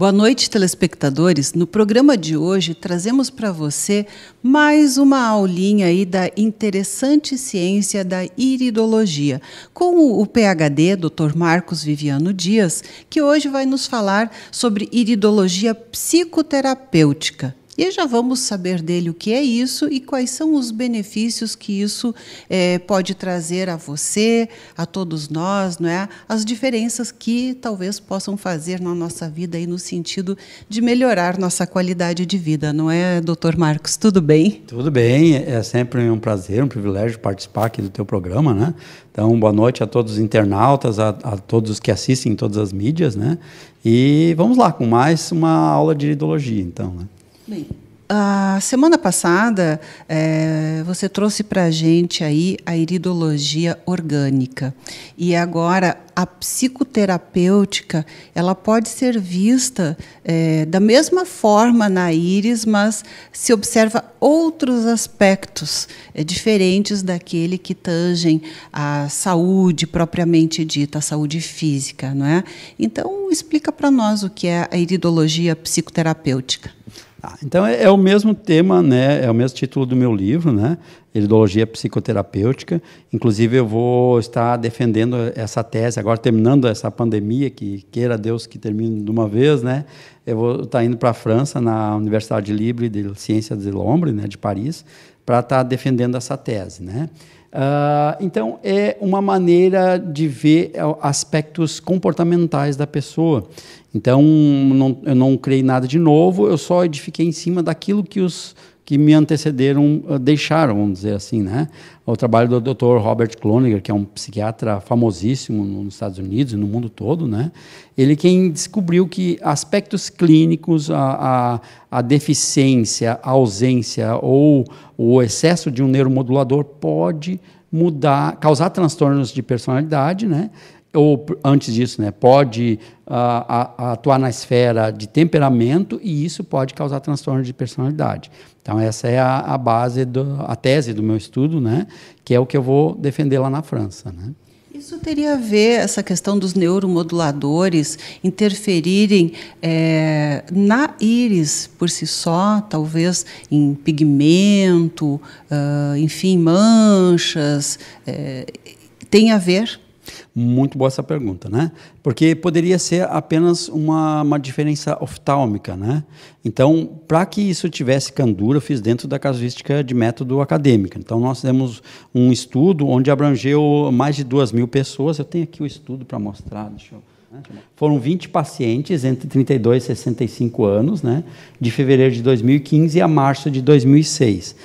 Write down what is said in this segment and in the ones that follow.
Boa noite, telespectadores. No programa de hoje trazemos para você mais uma aulinha aí da interessante ciência da iridologia, com o PhD Dr. Marcos Viviano Dias, que hoje vai nos falar sobre iridologia psicoterapêutica. E já vamos saber dele o que é isso e quais são os benefícios que isso é, pode trazer a você, a todos nós, não é? As diferenças que talvez possam fazer na nossa vida e no sentido de melhorar nossa qualidade de vida, não é, doutor Marcos? Tudo bem? Tudo bem, é sempre um prazer, um privilégio participar aqui do teu programa, né? Então, boa noite a todos os internautas, a, a todos os que assistem em todas as mídias, né? E vamos lá com mais uma aula de iridologia, então, né? Bem, a semana passada é, você trouxe para a gente aí a iridologia orgânica e agora a psicoterapêutica ela pode ser vista é, da mesma forma na íris, mas se observa outros aspectos é, diferentes daquele que tangem a saúde propriamente dita, a saúde física, não é? Então explica para nós o que é a iridologia psicoterapêutica. Ah, então é, é, o mesmo tema, né? É o mesmo título do meu livro, né? Iridologia psicoterapêutica. Inclusive eu vou estar defendendo essa tese agora terminando essa pandemia que queira Deus que termine de uma vez, né? Eu vou estar indo para a França na Universidade Libre de Ciências de Londres, né, de Paris, para estar defendendo essa tese, né? Ah, então, é uma maneira de ver é, aspectos comportamentais da pessoa. Então, não, eu não criei nada de novo, eu só edifiquei em cima daquilo que os que me antecederam, ah, deixaram, vamos dizer assim, né? O trabalho do Dr. Robert Kloniger, que é um psiquiatra famosíssimo nos Estados Unidos e no mundo todo, né? Ele é quem descobriu que aspectos clínicos, a, a, a deficiência, a ausência ou o excesso de um neuromodulador pode mudar, causar transtornos de personalidade, né? ou antes disso, né, pode ah, a, a, atuar na esfera de temperamento e isso pode causar transtorno de personalidade. Então essa é a, a base do, a tese do meu estudo, né, que é o que eu vou defender lá na França, né. Isso teria a ver, essa questão dos neuromoduladores interferirem é, na íris por si só, talvez em pigmento, uh, enfim, manchas. É, tem a ver? Muito boa essa pergunta, né? Porque poderia ser apenas uma, uma diferença oftálmica, né? Então, para que isso tivesse candura, eu fiz dentro da casuística de método acadêmico. Então, nós temos um estudo onde abrangeu mais de duas mil pessoas. Eu tenho aqui o estudo para mostrar, deixa eu... Né? Foram 20 pacientes entre 32 e 65 anos, né, de fevereiro de 2015 a março de 2006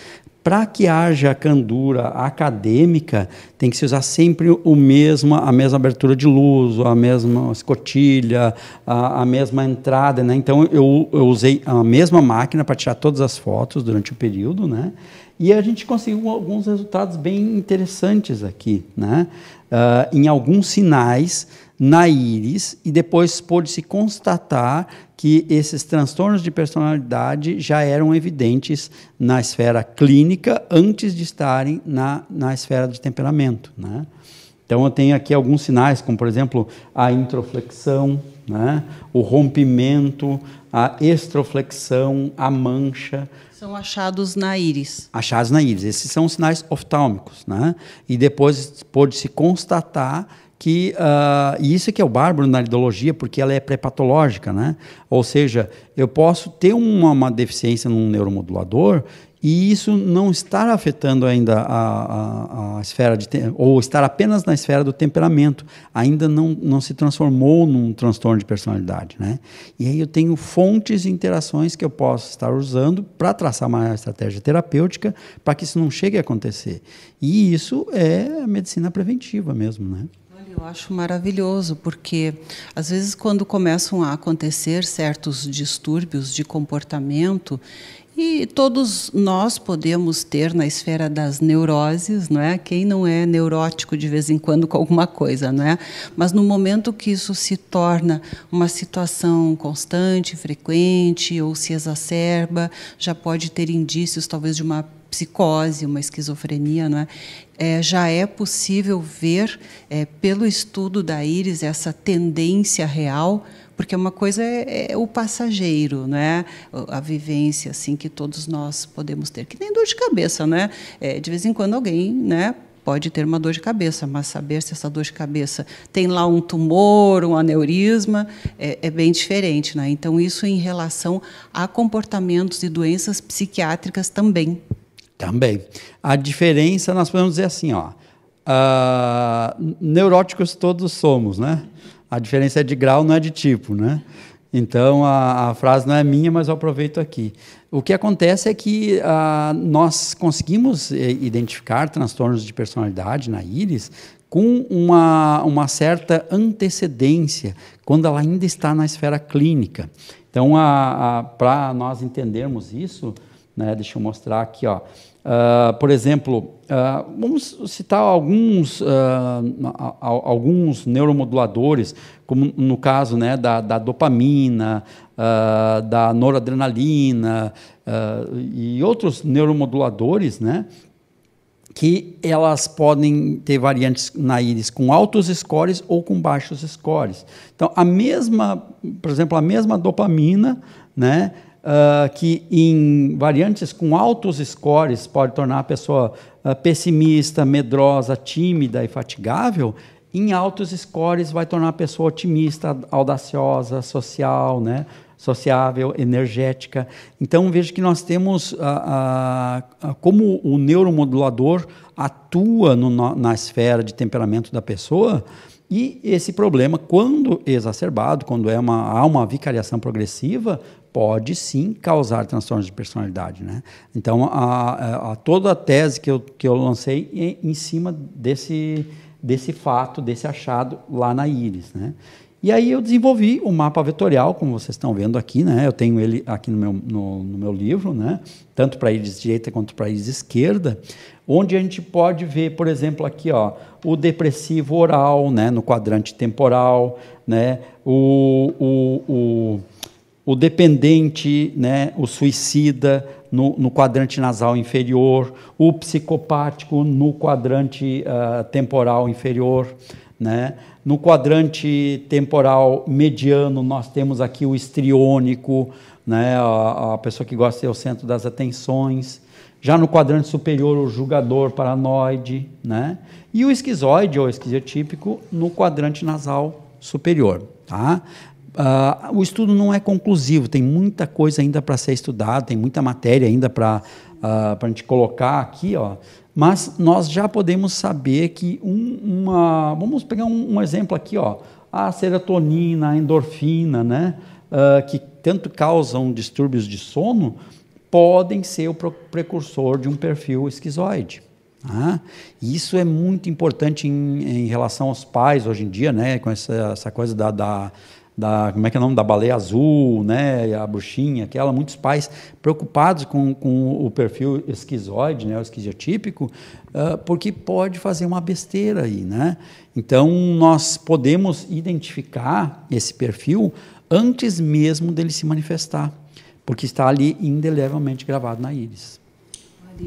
para que haja candura acadêmica, tem que se usar sempre o mesmo, a mesma abertura de luz, a mesma escotilha, a, a mesma entrada. Né? Então, eu, eu usei a mesma máquina para tirar todas as fotos durante o período. Né? E a gente conseguiu alguns resultados bem interessantes aqui, né? Uh, em alguns sinais na íris, e depois pôde-se constatar que esses transtornos de personalidade já eram evidentes na esfera clínica antes de estarem na, na esfera de temperamento, né? Então eu tenho aqui alguns sinais, como por exemplo a introflexão, né? o rompimento, a extroflexão, a mancha. São achados na íris. Achados na íris. Esses são sinais oftálmicos. Né? E depois pôde-se constatar que uh, isso é que é o bárbaro na iridologia, porque ela é pré-patológica, né? Ou seja, eu posso ter uma, uma deficiência num neuromodulador e isso não estar afetando ainda a, a, a esfera de ou estar apenas na esfera do temperamento ainda não, não se transformou num transtorno de personalidade né e aí eu tenho fontes e interações que eu posso estar usando para traçar uma estratégia terapêutica para que isso não chegue a acontecer e isso é a medicina preventiva mesmo né eu acho maravilhoso, porque às vezes quando começam a acontecer certos distúrbios de comportamento e todos nós podemos ter na esfera das neuroses, não é? Quem não é neurótico de vez em quando com alguma coisa, não é? Mas no momento que isso se torna uma situação constante, frequente ou se exacerba, já pode ter indícios talvez de uma psicose, uma esquizofrenia, não é? É, já é possível ver, é, pelo estudo da íris, essa tendência real porque uma coisa é, é, o passageiro, né? A vivência assim que todos nós podemos ter, que nem dor de cabeça, né? É, de vez em quando alguém, né? Pode ter uma dor de cabeça, mas saber se essa dor de cabeça tem lá um tumor, um aneurisma, é, é bem diferente. Né? Então, isso em relação a comportamentos e doenças psiquiátricas também. Também. A diferença, nós podemos dizer assim, ó, uh, neuróticos todos somos, né? a diferença é de grau, não é de tipo, né? Então a, a, frase não é minha, mas eu aproveito aqui. O que acontece é que uh, nós conseguimos eh, identificar transtornos de personalidade na íris com uma, uma certa antecedência, quando ela ainda está na esfera clínica. Então, para nós entendermos isso, né, deixa eu mostrar aqui, ó, Uh, por exemplo, uh, vamos citar alguns, uh, a, a, alguns neuromoduladores, como no caso né, da, da dopamina, da noradrenalina e outros neuromoduladores, né, que elas podem ter variantes na íris com altos scores ou com baixos scores. Então, a mesma, por exemplo, a mesma dopamina, né, uh, que em variantes com altos scores pode tornar a pessoa uh, pessimista, medrosa, tímida e fatigável, em altos scores vai tornar a pessoa otimista, audaciosa, social, né? sociável, energética. Então veja que nós temos ah, como o neuromodulador atua no, na esfera de temperamento da pessoa e esse problema, quando exacerbado, quando é uma, há uma vicariação progressiva, pode sim causar transtornos de personalidade. Né? Então, a, a, a toda a tese que eu, que eu lancei é em cima desse, desse fato, desse achado lá na íris. Né? E aí eu desenvolvi o um mapa vetorial, como vocês estão vendo aqui, né? Eu tenho ele aqui no meu, no, no meu livro, né? Tanto para íris direita quanto para íris esquerda, onde a gente pode ver, por exemplo, aqui, ó, o depressivo oral, né? No quadrante temporal, né? O, o, o o dependente, né, o suicida no, no, quadrante nasal inferior, o psicopático no quadrante uh, temporal inferior. Né? No quadrante temporal mediano, nós temos aqui o estriônico, né, a, a pessoa que gosta de ser o centro das atenções. Já no quadrante superior, o julgador paranoide, né? E o esquizoide ou esquizotípico no quadrante nasal superior, tá? Uh, o estudo não é conclusivo, tem muita coisa ainda para ser estudada, tem muita matéria ainda para uh, ah, a gente colocar aqui, ó. mas nós já podemos saber que um, uma. Vamos pegar um, um, exemplo aqui, ó. a serotonina, a endorfina, né? Uh, que tanto causam distúrbios de sono, podem ser o precursor de um perfil esquizoide. Ah, isso é muito importante em, em, relação aos pais hoje em dia, né, com essa, essa coisa da, da da como é que é o nome da baleia azul, né, a bruxinha, aquela, muitos pais preocupados com, com o perfil esquizoide, né, o esquizotípico, uh, porque pode fazer uma besteira aí, né? Então nós podemos identificar esse perfil antes mesmo dele se manifestar, porque está ali indelevelmente gravado na íris.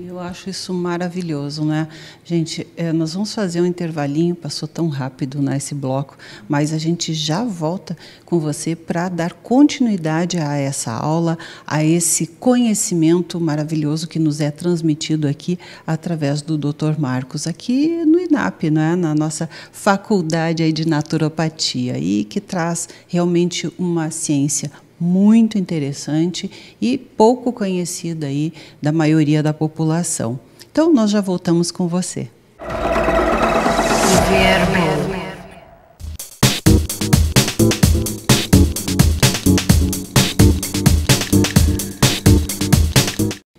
Eu acho isso maravilhoso, né? Gente, é, nós vamos fazer um intervalinho, passou tão rápido né, esse bloco, mas a gente já volta com você para dar continuidade a essa aula, a esse conhecimento maravilhoso que nos é transmitido aqui através do Dr. Marcos, aqui no INAP, né? na nossa faculdade de naturopatia, e que traz realmente uma ciência muito interessante e pouco conhecida aí da maioria da população. Então nós já voltamos com você.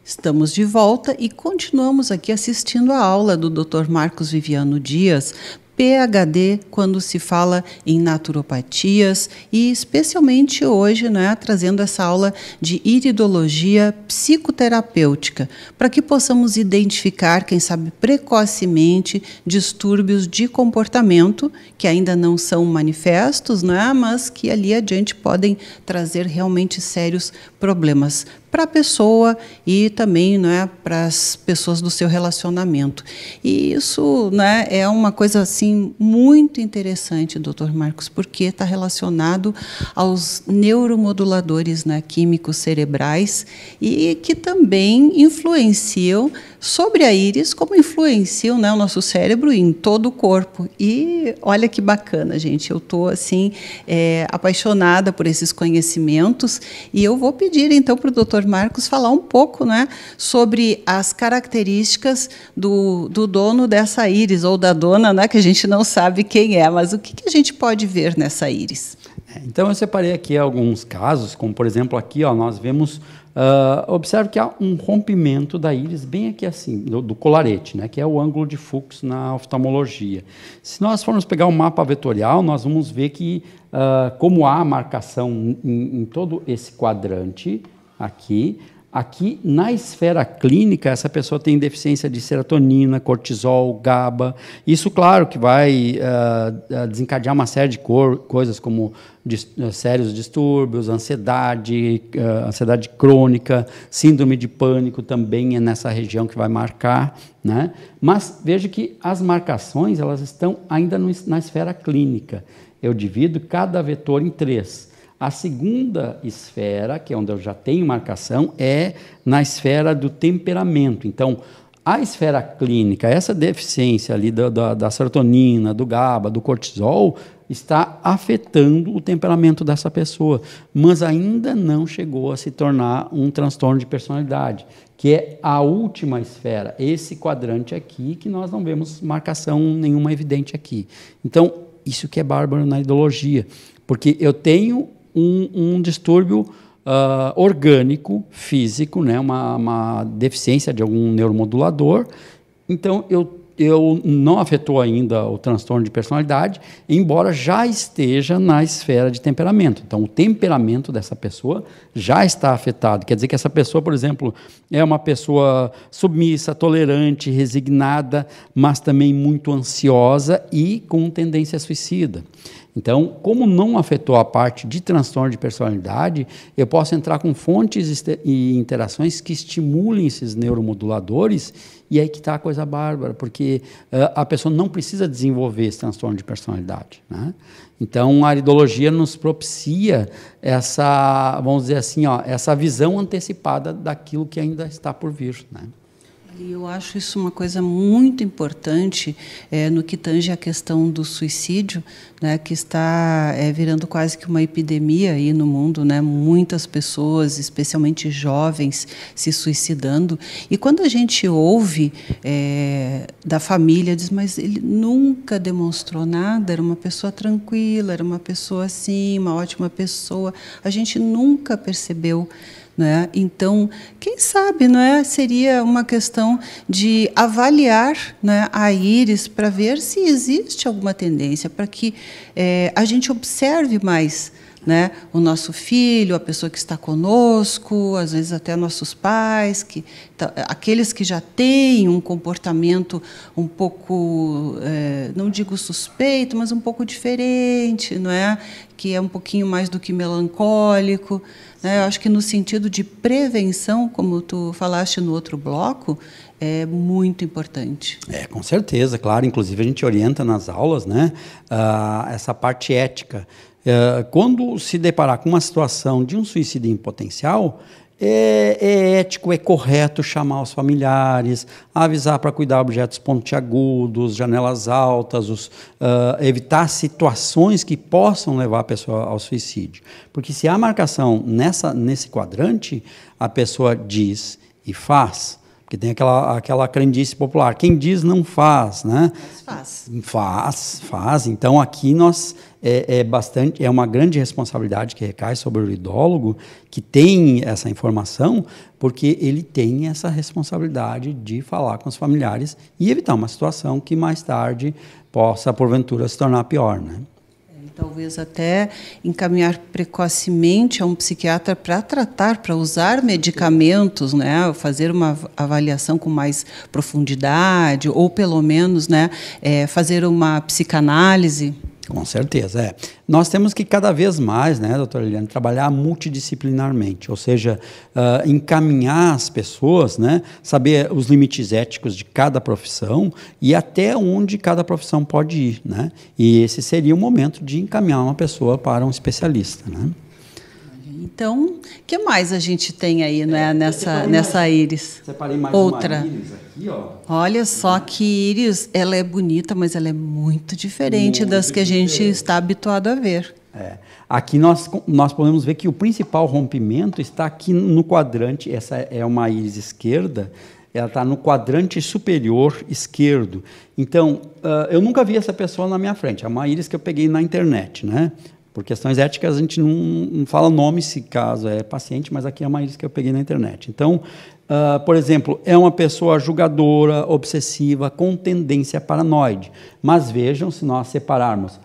Estamos de volta e continuamos aqui assistindo a aula do Dr. Marcos Viviano Dias PhD quando se fala em naturopatias e especialmente hoje, né, trazendo essa aula de iridologia psicoterapêutica, para que possamos identificar, quem sabe precocemente, distúrbios de comportamento que ainda não são manifestos, né, mas que ali adiante podem trazer realmente sérios problemas para a pessoa e também é, né, para as pessoas do seu relacionamento. E isso né, é uma coisa assim muito interessante, doutor Marcos, porque está relacionado aos neuromoduladores né, químicos cerebrais e que também influenciam sobre a íris, como influenciam né, o nosso cérebro em todo o corpo. E olha que bacana, gente. Eu estou assim é, apaixonada por esses conhecimentos e eu vou pedir então para o Dr. Marcos falar um pouco, né, sobre as características do, do dono dessa íris ou da dona, né, que a gente não sabe quem é, mas o que, que a gente pode ver nessa íris? É, então eu separei aqui alguns casos, como por exemplo aqui, ó, nós vemos Uh, observe que há um rompimento da íris bem aqui assim, do, do, colarete, né, que é o ângulo de Fuchs na oftalmologia. Se nós formos pegar o um mapa vetorial, nós vamos ver que uh, como há marcação em, em todo esse quadrante aqui, Aqui, na esfera clínica, essa pessoa tem deficiência de serotonina, cortisol, GABA. Isso, claro, que vai uh, desencadear uma série de coisas como dis eh, sérios distúrbios, ansiedade, uh, ansiedade crônica, síndrome de pânico também é nessa região que vai marcar. Né? Mas veja que as marcações elas estão ainda no, na esfera clínica. Eu divido cada vetor em três a segunda esfera, que é onde eu já tenho marcação, é na esfera do temperamento. Então, a esfera clínica, essa deficiência ali da, da, da serotonina, do GABA, do cortisol, está afetando o temperamento dessa pessoa, mas ainda não chegou a se tornar um transtorno de personalidade, que é a última esfera, esse quadrante aqui que nós não vemos marcação nenhuma evidente aqui. Então, isso que é bárbaro na ideologia, porque eu tenho um, um distúrbio uh, orgânico, físico, né? Uma, uma, deficiência de algum neuromodulador. Então, eu, eu não afetou ainda o transtorno de personalidade, embora já esteja na esfera de temperamento. Então, o temperamento dessa pessoa já está afetado. Quer dizer que essa pessoa, por exemplo, é uma pessoa submissa, tolerante, resignada, mas também muito ansiosa e com tendência suicida. Então, como não afetou a parte de transtorno de personalidade, eu posso entrar com fontes e interações que estimulem esses neuromoduladores e aí que está a coisa bárbara, porque uh, a pessoa não precisa desenvolver esse transtorno de personalidade. Né? Então, a aridologia nos propicia essa, vamos dizer assim, ó, essa visão antecipada daquilo que ainda está por vir. Né? E eu acho isso uma coisa muito importante é, no que tange a questão do suicídio, né, que está é, virando quase que uma epidemia aí no mundo, né? Muitas pessoas, especialmente jovens, se suicidando. E quando a gente ouve é, da família, diz, mas ele nunca demonstrou nada, era uma pessoa tranquila, era uma pessoa assim, uma ótima pessoa. A gente nunca percebeu né? Então, quem sabe não é? seria uma questão de avaliar né, a íris para ver se existe alguma tendência, para que é, a gente observe mais né? O nosso filho, a pessoa que está conosco, às vezes até nossos pais, que aqueles que já têm um comportamento um pouco, é, não digo suspeito, mas um pouco diferente, não é? Que é um pouquinho mais do que melancólico. Né? Eu acho que no sentido de prevenção, como tu falaste no outro bloco, é muito importante. É, com certeza, claro. Inclusive a gente orienta nas aulas, né? Uh, essa parte ética é, quando se deparar com uma situação de um suicídio em potencial, é, é, ético, é correto chamar os familiares, avisar para cuidar objetos pontiagudos, janelas altas, os, uh, evitar situações que possam levar a pessoa ao suicídio. Porque se há marcação nessa, nesse quadrante, a pessoa diz e faz. Porque tem aquela, aquela crendice popular, quem diz não faz, né? Mas faz. Faz, faz. Então aqui nós é, é, bastante, é uma grande responsabilidade que recai sobre o idólogo que tem essa informação, porque ele tem essa responsabilidade de falar com os familiares e evitar uma situação que mais tarde possa porventura se tornar pior, né? talvez até encaminhar precocemente a um psiquiatra para tratar, para usar medicamentos, né, fazer uma avaliação com mais profundidade, ou pelo menos né, é, fazer uma psicanálise com certeza, é. Nós temos que cada vez mais, né, doutora Eliane, trabalhar multidisciplinarmente, ou seja, uh, encaminhar as pessoas, né, saber os limites éticos de cada profissão e até onde cada profissão pode ir, né? E esse seria o momento de encaminhar uma pessoa para um especialista, né? Então, o que mais a gente tem aí, né, é, nessa, nessa mais, íris? Separei mais Outra. uma íris aqui, ó. Olha só que íris, ela é bonita, mas ela é muito diferente muito das que diferente. a gente está habituado a ver. É. Aqui nós, nós podemos ver que o principal rompimento está aqui no quadrante, essa é uma íris esquerda, ela está no quadrante superior esquerdo. Então, uh, eu nunca vi essa pessoa na minha frente, é uma íris que eu peguei na internet, né? Por questões éticas, a gente não, não fala nome se caso é paciente, mas aqui é uma isso que eu peguei na internet. Então, uh, por exemplo, é uma pessoa julgadora, obsessiva, com tendência paranoide. Mas vejam, se nós separarmos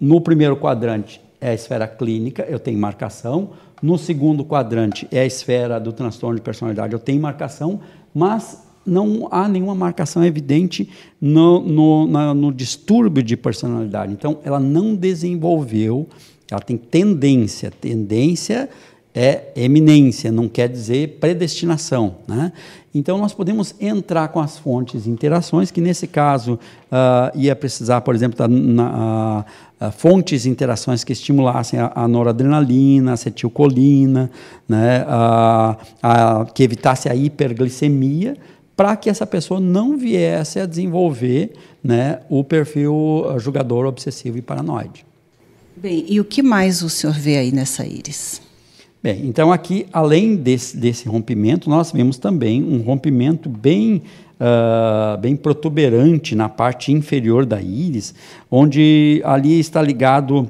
no primeiro quadrante é a esfera clínica, eu tenho marcação. No segundo quadrante é a esfera do transtorno de personalidade, eu tenho marcação. Mas não há nenhuma marcação evidente no, no, na, no distúrbio de personalidade. Então, ela não desenvolveu, ela tem tendência. Tendência é eminência, não quer dizer predestinação. Né? Então, nós podemos entrar com as fontes interações, que nesse caso uh, ia precisar, por exemplo, da, na, uh, fontes interações que estimulassem a, a noradrenalina, a acetilcolina, né, uh, a, que evitasse a hiperglicemia, para que essa pessoa não viesse a desenvolver né, o perfil eh, julgador obsessivo e paranoide. Bem, e o que mais o senhor vê aí nessa íris? Bem, então aqui, além desse, desse rompimento, nós vemos também um rompimento bem, uh, bem protuberante na parte inferior da íris, onde ali está ligado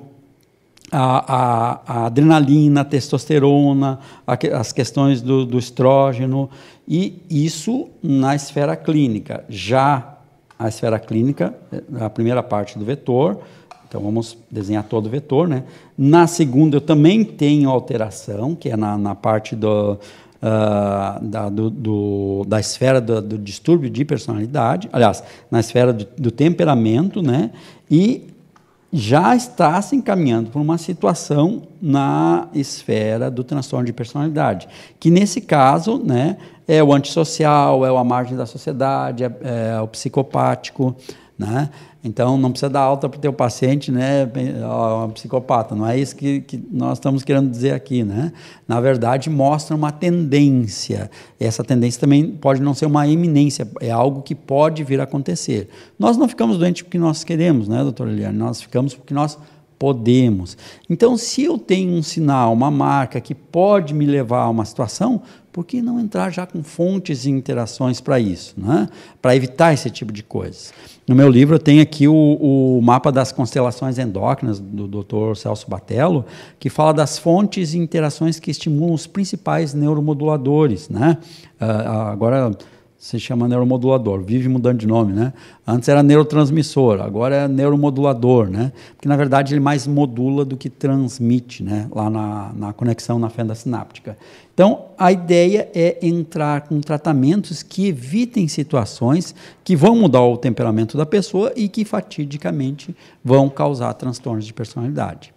a, a, a adrenalina, a testosterona, as questões do, do estrógeno, e isso na esfera clínica. Já a esfera clínica, é, a primeira parte do vetor, então vamos desenhar todo o vetor, né? Na segunda eu também tenho alteração, que é na, na parte do, uh, da, do, do, da esfera do, do, distúrbio de personalidade, aliás, na esfera do, do temperamento, né? E já está se encaminhando para uma situação na esfera do transtorno de personalidade, que nesse caso né, é o antissocial, é o à margem da sociedade, é, é o psicopático, né? Então, não precisa dar alta para o teu paciente, né, um psicopata. Não é isso que, que nós estamos querendo dizer aqui, né? Na verdade, mostra uma tendência. Essa tendência também pode não ser uma iminência, é algo que pode vir a acontecer. Nós não ficamos doentes porque nós queremos, né, doutora Eliane? Nós ficamos porque nós podemos. Então, se eu tenho um sinal, uma marca que pode me levar a uma situação, por que não entrar já com fontes e interações para isso, né? para evitar esse tipo de coisas? No meu livro eu tenho aqui o, o mapa das constelações endócrinas do Dr. Celso Batello, que fala das fontes e interações que estimulam os principais neuromoduladores. Né? Uh, agora se chama neuromodulador. Vive mudando de nome, né? Antes era neurotransmissor, agora é neuromodulador, né? Porque na verdade ele mais modula do que transmite, né? Lá na, na conexão na fenda sináptica. Então a ideia é entrar com tratamentos que evitem situações que vão mudar o temperamento da pessoa e que fatidicamente vão causar transtornos de personalidade.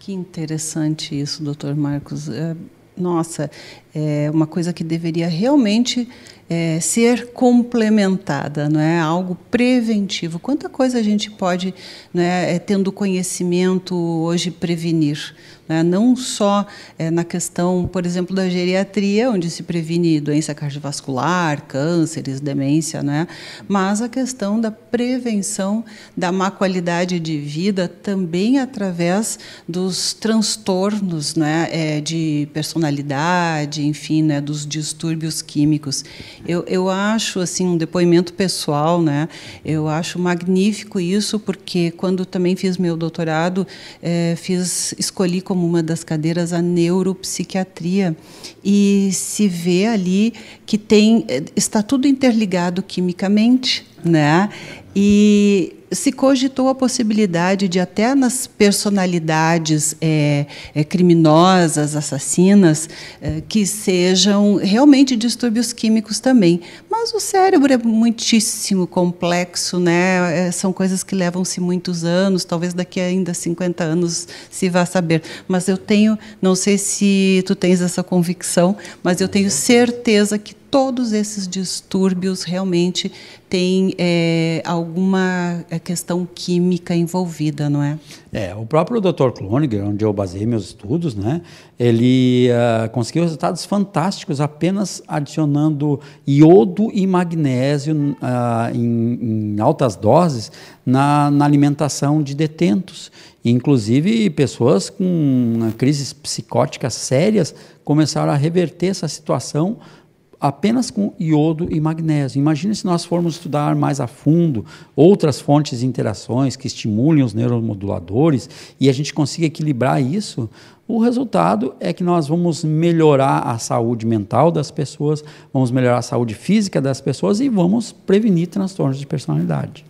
Que interessante isso, doutor Marcos. É nossa, é uma coisa que deveria realmente é, ser complementada, não é algo preventivo. Quanta coisa a gente pode, não né, é, tendo conhecimento hoje prevenir, né? não só é, na questão, por exemplo, da geriatria, onde se previne doença cardiovascular, cânceres, demência, né? mas a questão da prevenção da má qualidade de vida também através dos transtornos né? É, de personalidade, enfim, né? dos distúrbios químicos. Eu, eu acho assim um depoimento pessoal, né? eu acho magnífico isso, porque quando também fiz meu doutorado, é, fiz escolhi como uma das cadeiras a neuropsiquiatria e se vê ali que tem eh, está tudo interligado quimicamente, né? E se cogitou a possibilidade de até nas personalidades é, é, criminosas, assassinas, é, que sejam realmente distúrbios químicos também. Mas o cérebro é muitíssimo complexo, né? É, são coisas que levam-se muitos anos, talvez daqui ainda 50 anos se vá saber. Mas eu tenho, não sei se tu tens essa convicção, mas eu tenho certeza que todos esses distúrbios realmente têm é, alguma é, questão química envolvida, não é? É, o próprio Dr. Kloniger, onde eu baseei meus estudos, né, ele uh, conseguiu resultados fantásticos apenas adicionando iodo e magnésio uh, em, em, altas doses na, na alimentação de detentos. Inclusive, pessoas com ah, crises psicóticas sérias começaram a reverter essa situação apenas com iodo e magnésio. Imagina se nós formos estudar mais a fundo outras fontes de interações que estimulem os neuromoduladores e a gente consiga equilibrar isso, o resultado é que nós vamos melhorar a saúde mental das pessoas, vamos melhorar a saúde física das pessoas e vamos prevenir transtornos de personalidade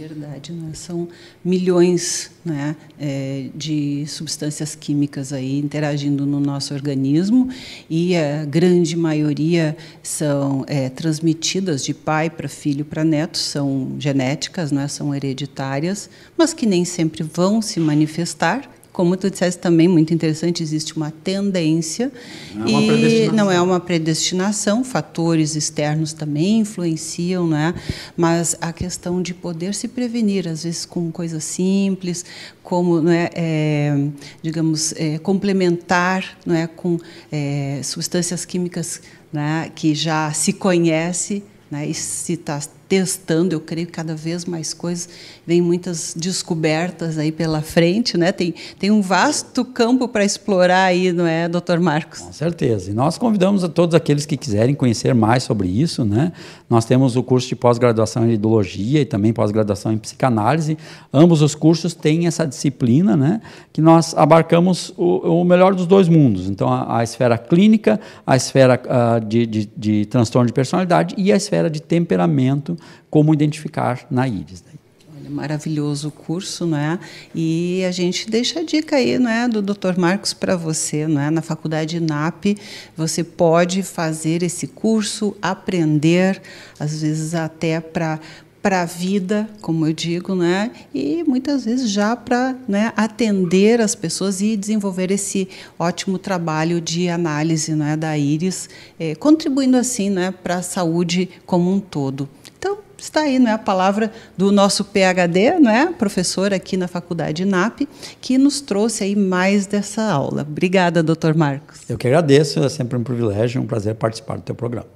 verdade, né? são milhões né, é, de substâncias químicas aí interagindo no nosso organismo e a grande maioria são é, transmitidas de pai para filho para neto, são genéticas, né, são hereditárias, mas que nem sempre vão se manifestar como tu disseste também, muito interessante, existe uma tendência. Não é e é não é uma predestinação, fatores externos também influenciam, né? mas a questão de poder se prevenir, às vezes com coisas simples, como, né, é, digamos, é, complementar né, com é, substâncias químicas né, que já se conhece né, e se está testando, eu creio, cada vez mais coisas, vem muitas descobertas aí pela frente, né? Tem, tem um vasto campo para explorar aí, não é, doutor Marcos? Com certeza. E nós convidamos a todos aqueles que quiserem conhecer mais sobre isso, né? Nós temos o curso de pós-graduação em ideologia e também pós-graduação em psicanálise. Ambos os cursos têm essa disciplina, né? Que nós abarcamos o, o melhor dos dois mundos. Então, a, a esfera clínica, a esfera uh, de, de, de transtorno de personalidade e a esfera de temperamento como identificar na íris. Olha, maravilhoso o curso, não é? E a gente deixa a dica aí, não é, do Dr. Marcos para você, não é? Na faculdade NAP, você pode fazer esse curso, aprender, às vezes até para para a vida, como eu digo, né? e muitas vezes já para né, atender as pessoas e desenvolver esse ótimo trabalho de análise né, da íris, eh, contribuindo assim né, para a saúde como um todo. Então, está aí né, a palavra do nosso PHD, né, professor aqui na Faculdade NAP, que nos trouxe aí mais dessa aula. Obrigada, doutor Marcos. Eu que agradeço, é sempre um privilégio, um prazer participar do teu programa.